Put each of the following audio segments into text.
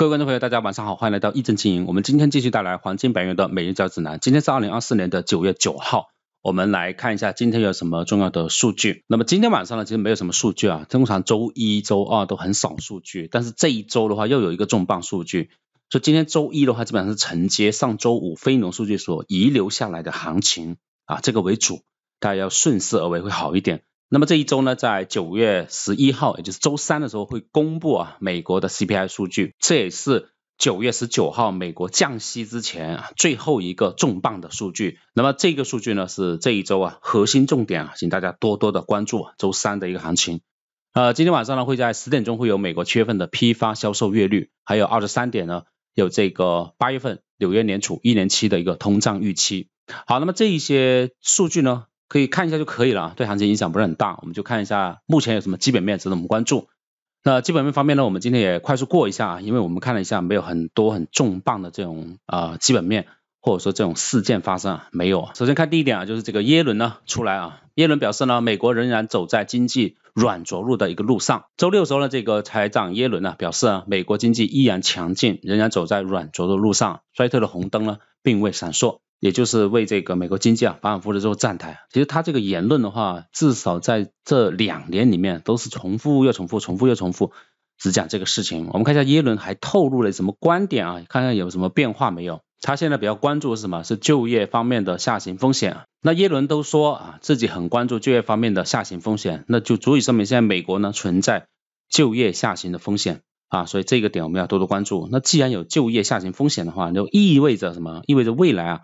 各位观众朋友，大家晚上好，欢迎来到一正经营。我们今天继续带来黄金白元的每日交易指南。今天是二零二四年的九月九号，我们来看一下今天有什么重要的数据。那么今天晚上呢，其实没有什么数据啊。通常周一、周二都很少数据，但是这一周的话，又有一个重磅数据。就今天周一的话，基本上是承接上周五非农数据所遗留下来的行情啊，这个为主，大家要顺势而为会好一点。那么这一周呢，在九月十一号，也就是周三的时候会公布啊美国的 CPI 数据，这也是九月十九号美国降息之前啊最后一个重磅的数据。那么这个数据呢是这一周啊核心重点啊，请大家多多的关注周三的一个行情。呃，今天晚上呢会在十点钟会有美国七月份的批发销售月率，还有二十三点呢有这个八月份纽约联储一年期的一个通胀预期。好，那么这一些数据呢？可以看一下就可以了啊，对行情影响不是很大，我们就看一下目前有什么基本面值得我们关注。那基本面方面呢，我们今天也快速过一下啊，因为我们看了一下，没有很多很重磅的这种啊基本面或者说这种事件发生啊，没有。首先看第一点啊，就是这个耶伦呢出来啊，耶伦表示呢，美国仍然走在经济软着陆的一个路上。周六的时候呢，这个财长耶伦呢表示啊，美国经济依然强劲，仍然走在软着陆路上，衰退的红灯呢并未闪烁。也就是为这个美国经济啊反反复复做站台。其实他这个言论的话，至少在这两年里面都是重复又重复，重复又重复，只讲这个事情。我们看一下耶伦还透露了什么观点啊？看看有什么变化没有？他现在比较关注的是什么？是就业方面的下行风险。那耶伦都说啊，自己很关注就业方面的下行风险，那就足以说明现在美国呢存在就业下行的风险啊。所以这个点我们要多多关注。那既然有就业下行风险的话，就意味着什么？意味着未来啊。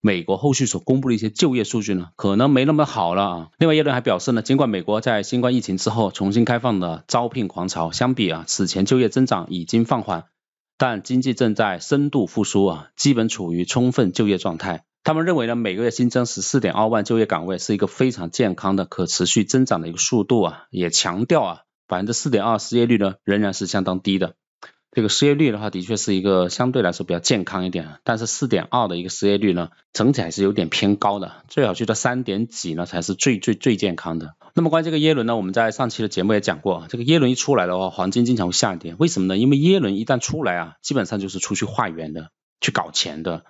美国后续所公布的一些就业数据呢，可能没那么好了啊。另外，耶伦还表示呢，尽管美国在新冠疫情之后重新开放的招聘狂潮相比啊此前就业增长已经放缓，但经济正在深度复苏啊，基本处于充分就业状态。他们认为呢，每个月新增十四点二万就业岗位是一个非常健康的可持续增长的一个速度啊，也强调啊，百分之四点二失业率呢仍然是相当低的。这个失业率的话，的确是一个相对来说比较健康一点，但是四点二的一个失业率呢，整体还是有点偏高的，最好去到三点几呢才是最最最健康的。那么关于这个耶伦呢，我们在上期的节目也讲过，这个耶伦一出来的话，黄金经常会下跌，为什么呢？因为耶伦一旦出来啊，基本上就是出去化缘的，去搞钱的，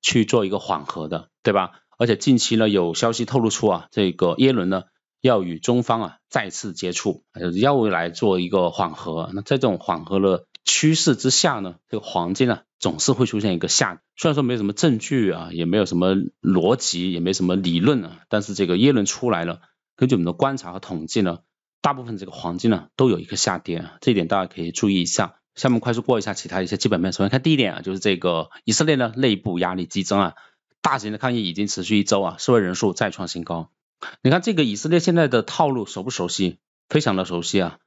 去做一个缓和的，对吧？而且近期呢，有消息透露出啊，这个耶伦呢要与中方啊再次接触，要来做一个缓和，那这种缓和的。趋势之下呢，这个黄金啊总是会出现一个下，虽然说没有什么证据啊，也没有什么逻辑，也没什么理论啊，但是这个耶伦出来了，根据我们的观察和统计呢，大部分这个黄金呢都有一个下跌啊，这一点大家可以注意一下。下面快速过一下其他一些基本面，首先看第一点啊，就是这个以色列呢内部压力激增啊，大型的抗议已经持续一周啊，示威人数再创新高。你看这个以色列现在的套路熟不熟悉？非常的熟悉啊。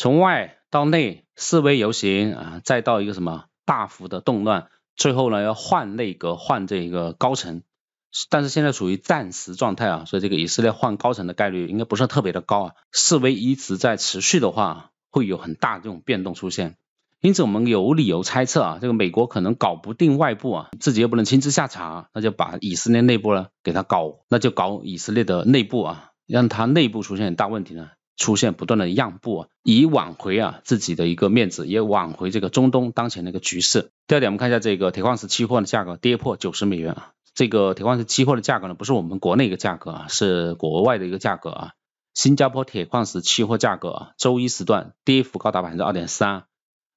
从外到内示威游行啊，再到一个什么大幅的动乱，最后呢要换内阁换这个高层，但是现在属于暂时状态啊，所以这个以色列换高层的概率应该不是特别的高啊。示威一直在持续的话，会有很大的这种变动出现，因此我们有理由猜测啊，这个美国可能搞不定外部啊，自己又不能亲自下场，那就把以色列内部呢给他搞，那就搞以色列的内部啊，让他内部出现很大问题呢。出现不断的让步啊，以挽回啊自己的一个面子，也挽回这个中东当前的一个局势。第二点，我们看一下这个铁矿石期货的价格跌破九十美元啊。这个铁矿石期货的价格呢，不是我们国内一个价格啊，是国外的一个价格啊。新加坡铁矿石期货价格啊，周一时段跌幅高达百分之二点三，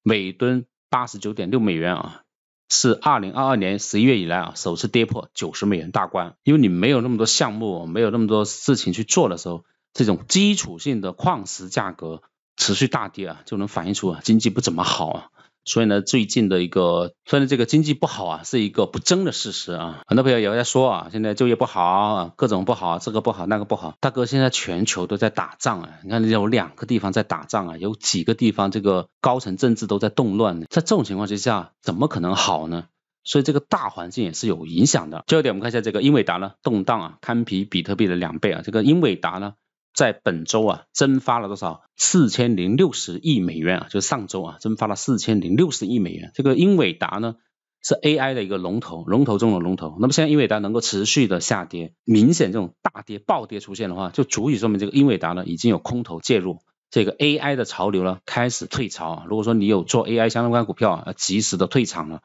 每吨八十九点六美元啊，是二零二二年十一月以来啊首次跌破九十美元大关。因为你没有那么多项目，没有那么多事情去做的时候。这种基础性的矿石价格持续大跌啊，就能反映出啊经济不怎么好啊。所以呢，最近的一个，虽然这个经济不好啊，是一个不争的事实啊。很多朋友也在说啊，现在就业不好，各种不好，这个不好那个不好。大哥，现在全球都在打仗啊，你看有两个地方在打仗啊，有几个地方这个高层政治都在动乱，在这种情况之下，怎么可能好呢？所以这个大环境也是有影响的。第二点，我们看一下这个英伟达呢动荡啊，堪比比特币的两倍啊，这个英伟达呢。在本周啊，蒸发了多少？四千零六十亿美元啊，就上周啊，蒸发了四千零六十亿美元。这个英伟达呢，是 AI 的一个龙头，龙头中的龙头。那么现在英伟达能够持续的下跌，明显这种大跌暴跌出现的话，就足以说明这个英伟达呢已经有空头介入，这个 AI 的潮流呢开始退潮。啊！如果说你有做 AI 相关股票，啊，及时的退场了。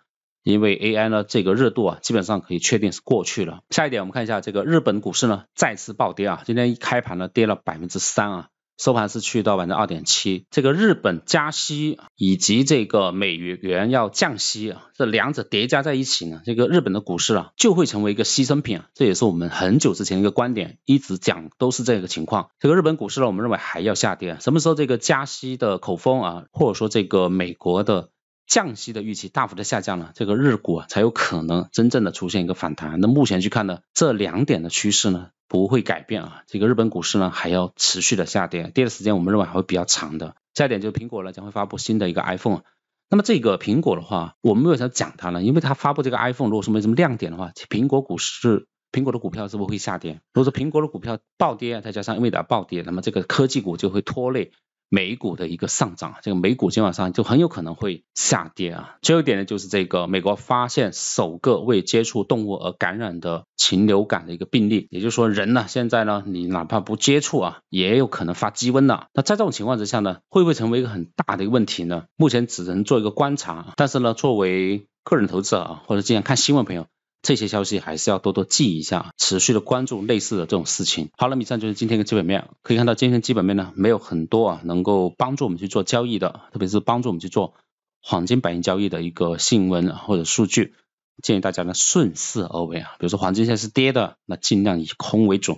因为 A I 呢这个热度啊，基本上可以确定是过去了。下一点，我们看一下这个日本股市呢再次暴跌啊，今天一开盘呢跌了百分之三啊，收盘是去到百分之二点七。这个日本加息以及这个美元要降息啊，这两者叠加在一起呢，这个日本的股市啊就会成为一个牺牲品啊。这也是我们很久之前一个观点，一直讲都是这个情况。这个日本股市呢，我们认为还要下跌。什么时候这个加息的口风啊，或者说这个美国的。降息的预期大幅的下降了，这个日股啊才有可能真正的出现一个反弹。那目前去看呢，这两点的趋势呢不会改变啊，这个日本股市呢还要持续的下跌，跌的时间我们认为还会比较长的。下一点就是苹果呢将会发布新的一个 iPhone，那么这个苹果的话我们为什么讲它呢？因为它发布这个 iPhone 如果说没什么亮点的话，苹果股市苹果的股票是不是会下跌？如果说苹果的股票暴跌，再加上英伟达暴跌，那么这个科技股就会拖累。美股的一个上涨，这个美股今晚上就很有可能会下跌啊。最后一点呢，就是这个美国发现首个未接触动物而感染的禽流感的一个病例，也就是说人呢，现在呢，你哪怕不接触啊，也有可能发鸡瘟了。那在这种情况之下呢，会不会成为一个很大的一个问题呢？目前只能做一个观察。但是呢，作为个人投资者啊，或者经常看新闻朋友。这些消息还是要多多记一下，持续的关注类似的这种事情。好了，以上就是今天的基本面。可以看到，今天基本面呢没有很多啊，能够帮助我们去做交易的，特别是帮助我们去做黄金、白银交易的一个新闻或者数据。建议大家呢顺势而为啊，比如说黄金现在是跌的，那尽量以空为主；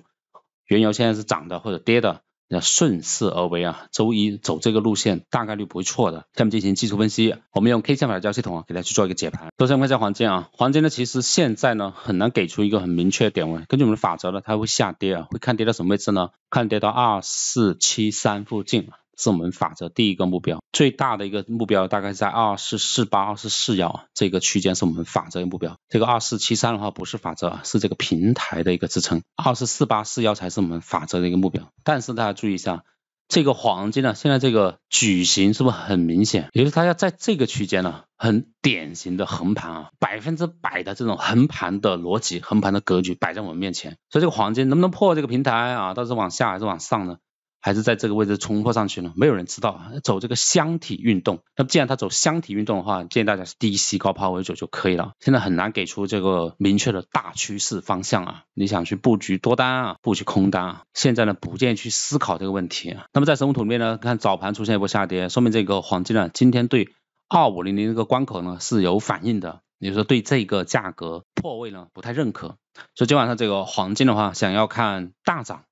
原油现在是涨的或者跌的。要顺势而为啊，周一走这个路线大概率不会错的。下面进行技术分析，我们用 K 线法的交系统啊，给大家去做一个解盘。首先看一下黄金啊，黄金呢其实现在呢很难给出一个很明确的点位，根据我们的法则呢，它会下跌啊，会看跌到什么位置呢？看跌到二四七三附近是我们法则第一个目标，最大的一个目标大概在二四四八、二四四幺这个区间是我们法则的目标。这个二四七三的话不是法则，是这个平台的一个支撑。二四四八、四幺才是我们法则的一个目标。但是大家注意一下，这个黄金呢，现在这个矩形是不是很明显？也就是它要在这个区间呢，很典型的横盘啊，百分之百的这种横盘的逻辑、横盘的格局摆在我们面前。所以这个黄金能不能破这个平台啊？到底是往下还是往上呢？还是在这个位置冲破上去呢？没有人知道，走这个箱体运动。那么既然它走箱体运动的话，建议大家是低吸高抛为主就可以了。现在很难给出这个明确的大趋势方向啊，你想去布局多单啊，布局空单啊，现在呢不建议去思考这个问题。那么在神木图里面呢，看早盘出现一波下跌，说明这个黄金呢今天对二五零零这个关口呢是有反应的，也就是说对这个价格破位呢不太认可。所以今晚上这个黄金的话，想要看大涨。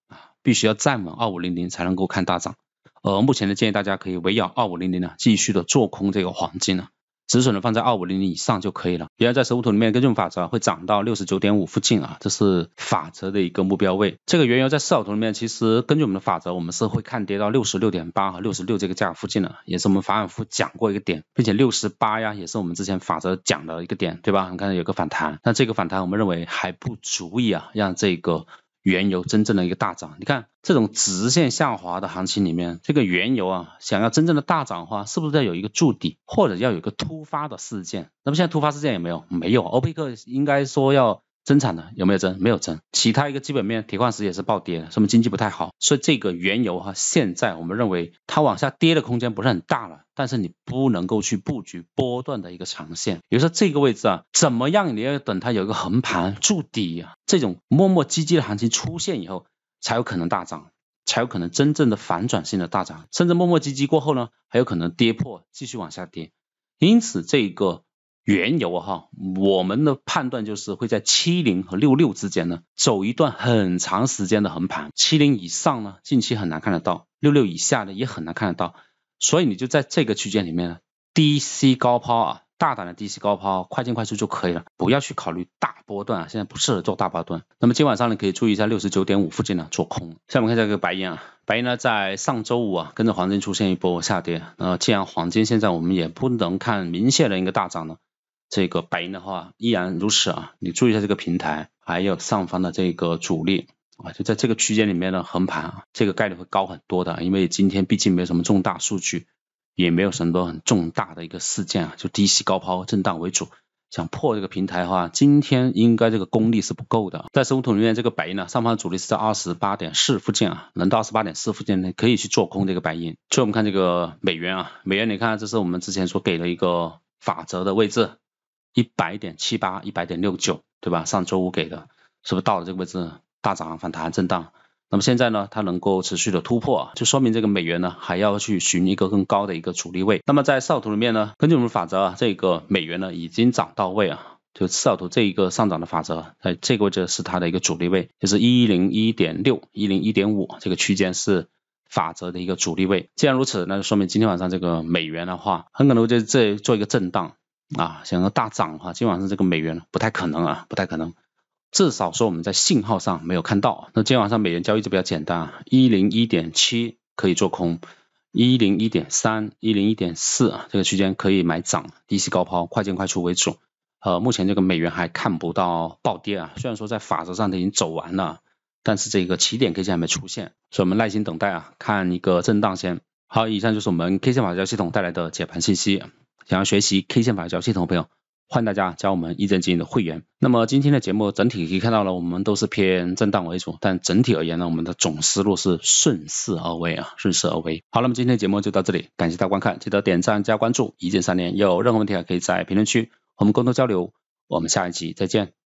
必须要站稳二五零零才能够看大涨，而目前的建议大家可以围绕二五零零呢继续的做空这个黄金呢，止损呢放在二五零零以上就可以了。原来在实物图里面根据法则会涨到六十九点五附近啊，这是法则的一个目标位。这个原油在四号图里面其实根据我们的法则，我们是会看跌到六十六点八和六十六这个价附近的，也是我们法反复讲过一个点，并且六十八呀也是我们之前法则讲的一个点，对吧？你看有个反弹，那这个反弹我们认为还不足以啊让这个。原油真正的一个大涨，你看这种直线下滑的行情里面，这个原油啊，想要真正的大涨的话，是不是要有一个筑底，或者要有个突发的事件？那么现在突发事件有没有？没有，欧佩克应该说要。增产的有没有增？没有增。其他一个基本面，铁矿石也是暴跌了，说明经济不太好。所以这个原油哈，现在我们认为它往下跌的空间不是很大了。但是你不能够去布局波段的一个长线。比如说这个位置啊，怎么样？你要等它有一个横盘筑底，啊，这种磨磨唧唧的行情出现以后，才有可能大涨，才有可能真正的反转性的大涨。甚至磨磨唧唧过后呢，还有可能跌破，继续往下跌。因此这个。原油哈，我们的判断就是会在七零和六六之间呢走一段很长时间的横盘，七零以上呢近期很难看得到，六六以下呢也很难看得到，所以你就在这个区间里面呢低吸高抛啊，大胆的低吸高抛，快进快出就可以了，不要去考虑大波段啊，现在不适合做大波段。那么今晚上呢可以注意一下六十九点五附近呢做空。下面我们看一下这个白银啊，白银呢在上周五啊跟着黄金出现一波下跌，那既然黄金现在我们也不能看明显的一个大涨呢。这个白银的话依然如此啊，你注意一下这个平台，还有上方的这个阻力啊，就在这个区间里面的横盘啊，这个概率会高很多的，因为今天毕竟没有什么重大数据，也没有什么很重大的一个事件啊，就低吸高抛震荡为主。想破这个平台的话，今天应该这个功力是不够的。在生物桶里面，这个白银呢，上方的阻力是在二十八点四附近啊，能到二十八点四附近呢，可以去做空这个白银。以我们看这个美元啊，美元你看，这是我们之前所给的一个法则的位置。一百点七八，一百点六九，对吧？上周五给的，是不是到了这个位置大涨、反弹、震荡？那么现在呢，它能够持续的突破，就说明这个美元呢还要去寻一个更高的一个阻力位。那么在四小图里面呢，根据我们法则啊，这个美元呢已经涨到位啊，就四小图这一个上涨的法则，在这个位置是它的一个阻力位，就是一零一点六、一零一点五这个区间是法则的一个阻力位。既然如此，那就说明今天晚上这个美元的话，很可能在这做一个震荡。啊，想要大涨哈，今晚上这个美元不太可能啊，不太可能。至少说我们在信号上没有看到。那今天晚上美元交易就比较简单啊，一零一点七可以做空，一零一点三、一零一点四啊，这个区间可以买涨，低吸高抛，快进快出为主。呃，目前这个美元还看不到暴跌啊，虽然说在法则上它已经走完了，但是这个起点 K 线还没出现，所以我们耐心等待啊，看一个震荡先。好，以上就是我们 K 线法交系统带来的解盘信息。想要学习 K 线法交系统的朋友，欢迎大家加我们一针金的会员。那么今天的节目整体可以看到了，我们都是偏震荡为主，但整体而言呢，我们的总思路是顺势而为啊，顺势而为。好，那么今天的节目就到这里，感谢大家观看，记得点赞加关注，一键三连。有任何问题啊，可以在评论区我们共同交流。我们下一集再见。